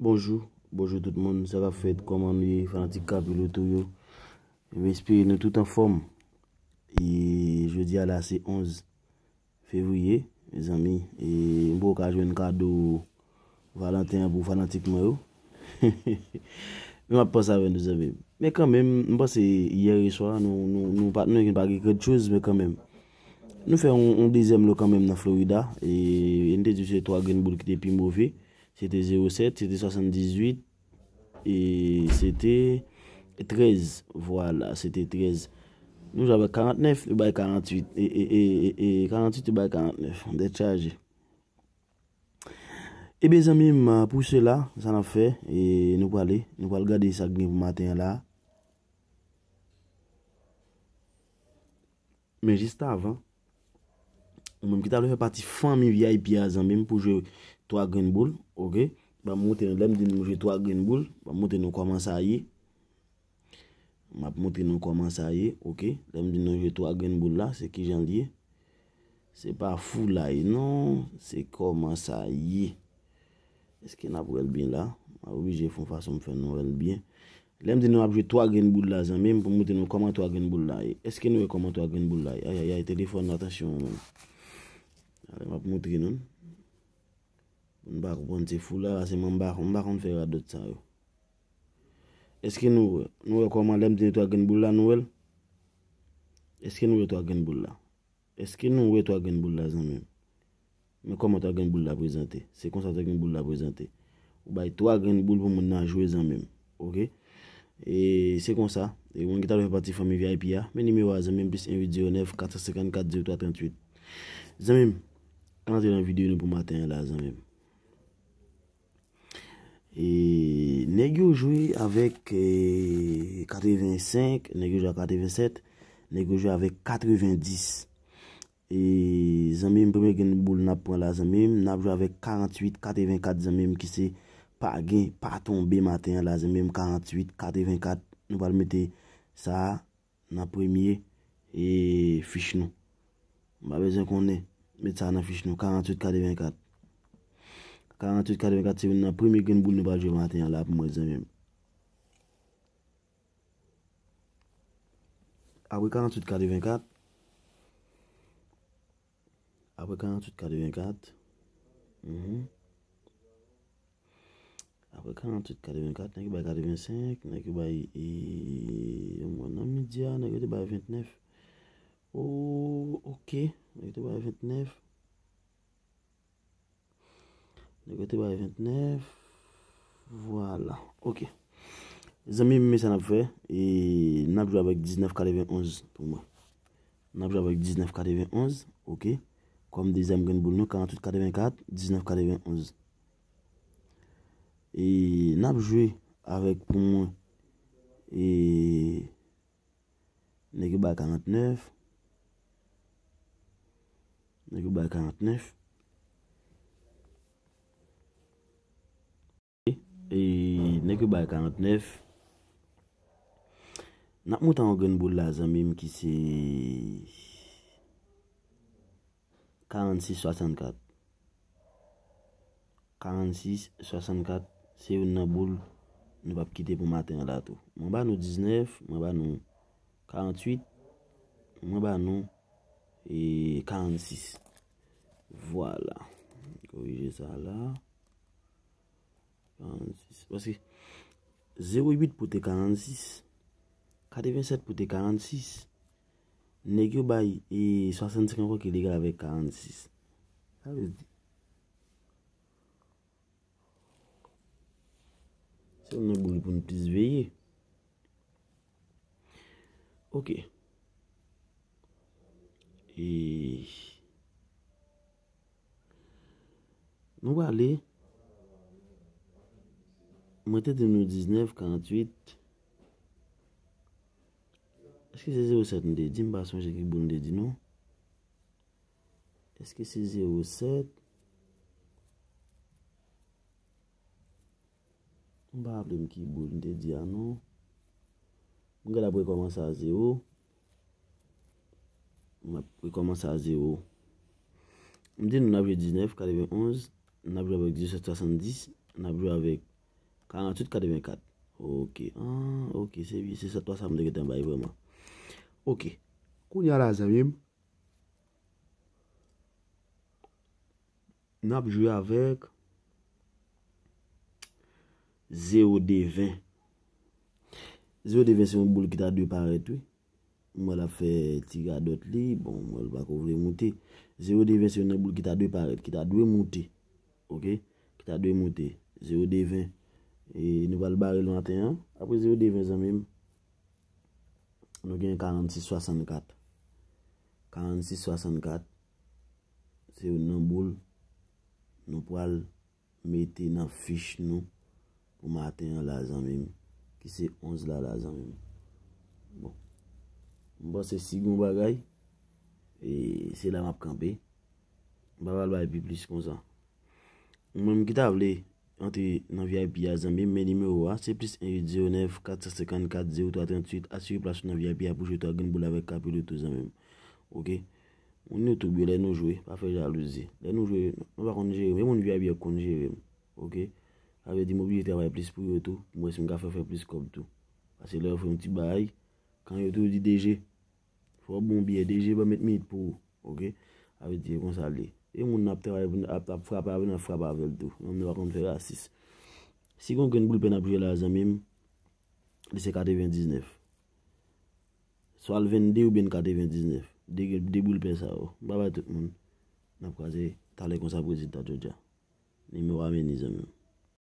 Bonjou, bonjou tout moun, sa va fèd, koman liye, fanantik kapi loutou yo. Mè espirin nou tout an form. E je di ala se 11 fevriye, mè zami. E mbo ka jwen kado valantin pou fanantik mwè yo. Mè mwen pa sa ven nou zami. Mè kan mèm, mwen pa se yer e swa, nou patnen yon pa gekèt chouz, mè kan mèm. Nou fè an dizem lò kan mèm nan Florida. E yon de tujè to a gen boul ki te pimbo vye. Sete 07, sete 78, e sete 13. Voilà, sete 13. Nou javè 49, e bay 48. E 48, e bay 49. On det charge. E eh bezami m pou se la, san an fe, e nou pal gade sa gri pou maten la. Men jist avan. Mwen ki ta lè fè pati fan mi viay piya zanmèm pou jè to a genboul. Ok. Ba mwote nou. Lèm di nou jè to a genboul. Ba mwote nou koman sa a ye. Mwen ap mwote nou koman sa a ye. Ok. Lèm di nou jè to a genboul la. Se ki jan liye. Se pa fulay. Non. Se koman sa a ye. Eske nan ap wèl bin la. A wèl bin la. Jè foun fason mwen fè nan wèl bin. Lèm di nou ap jè to a genboul la zanmèm pou mwote nou koman to a genboul la. Eske nou e koman to a genboul la. Ale, m ap moutri non. M bak wante fula, ase m m bak, m bak an fere adot sa yo. Eske nou, nou we koman lem di nou to a genbou la nou el? Eske nou we to a genbou la? Eske nou we to a genbou la zanmèm? Mè koman to a genbou la prezante? Se kon sa to a genbou la prezante? Ou bay to a genbou pou m nan jwe zanmèm? Ok? E se kon sa, e mwen gita loun pati fami VIP ya, mè nimi wa zanmèm bis 1819-454-0338. Zanmèm, Kanate lan videyo nou pou maten la zanmèm. E negyo jouy avèk 85, negyo jouy avèk 87, negyo jouy avèk 90. E zanmèm pou mè genn boul nap pon la zanmèm, nap jouy avèk 48, 44 zanmèm ki se pa genn pa ton bè maten la zanmèm 48, 44. Nou pal mète sa, nap premye, e fich nou. Mabè zan konè. Met sa nan fich nou, 48-44. 48-44 se ven nan premi gen boul nou balje vante yon la pou mwen zemem. Awe 48-44. Awe 48-44. Awe 48-44, nè ki bay 45, nè ki bay 8, yon mwen nan midi an, nè ki bay 29. Ou, oh, ok. Negote baye vint nef. Negote baye vint nef. Voilà. Ok. Zan mi mi me san ap fe. E, nap jwe avek 19, 40, 20, 11. Tou mwen. Nap jwe avek 19, 40, 20, 11. Ok. Kom de zam gen bou nou. 48, 40, 20, 4. 19, 40, 20, 11. E, nap jwe avek pou mwen. E, negote baye vint nef. Nèkou bay 49. E, Nèkou bay 49. Nèk mw tan gen bou la zan bim ki se... 46-64. 46-64. Se yon nan bou. Nè pap kite pou maten la to. Mwen bay nou 19. Mwen bay nou 48. Mwen bay nou... E 46. Voilà. Korreje sa la. 46. Wase. 08 pote 46. 87 pote 46. Negyo bay 65 anko ke legal avek 46. Sa wè se di? Se wè nan goul pou nou plis veye. Ok. E, nou wale Mwete 2019-48 Eske se 07 nwede di mba sonje kibou nwede di nou Eske se 07 Mba aple mkibou nwede di an nou Mwen gade apwe komanse a 0 Mwen gade apwe komanse a 0 M ap prekomanse a 0. M di nou n ap jwe 19, kade ben 11. N ap jwe avèk 17, 70. N ap jwe avèk kade ben 4. Ok. Ah, ok. Se se to sa m dekete m baye vreman. Ok. Koun yara zemim. N ap jwe avèk 0 de 20. 0 de 20 se m boul ki ta 2 paret wè. Mwa la fe tiga dot li. Bon, mwa l bako vre mouti. 0,20 se yon nanboul ki ta dwe paret. Ki ta dwe mouti. Ok. Ki ta dwe mouti. 0,20. E nou val barel 21. Apo 0,20 zanmim. Nou gen 46,64. 46,64. Se yon nanboul. Nou pwal. Meti nan fich nou. Ou maten yon la zanmim. Ki se 11 la la zanmim. Bon. Mba se si goun bagay E se la map kanpe Mba val bay pi plis kon sa Mwen mkita avle Ante nan viay pi a zanbe Meni mwen wwa se plis 18-09-454-03-38 Asi yu plas nan viay pi a pouje to Gen bou la vek kapil yu tou zanbe Ok Mwen yu tou bi lè nou jwe Mwen mwen viay pi a konje Ok Awe di mou bi te vay plis pou yu tou Mwen se mga fè fè plis kom tou Ase lè yu fè mti bay Kan yu tou di deje Fwa bon biye, deje ba met mit pou, ok? Awe diye konsa li. E moun nap tra ap frapa avè nan frapa avèl tou. Nan mè wakon fè racis. Si kon ken boulpe nap jè la zanmèm, li se kade vèn diznef. Swal vèn di ou bèn kade vèn diznef. Di boulpe sa wò. Baba tout moun. Nap kwa zè talè konsa prezid ta chodja. Ni mè wame ni zanmèm.